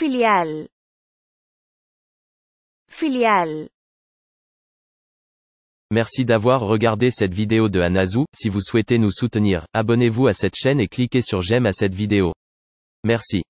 Filiale. Filiale. Merci d'avoir regardé cette vidéo de hanazu Si vous souhaitez nous soutenir, abonnez-vous à cette chaîne et cliquez sur j'aime à cette vidéo. Merci.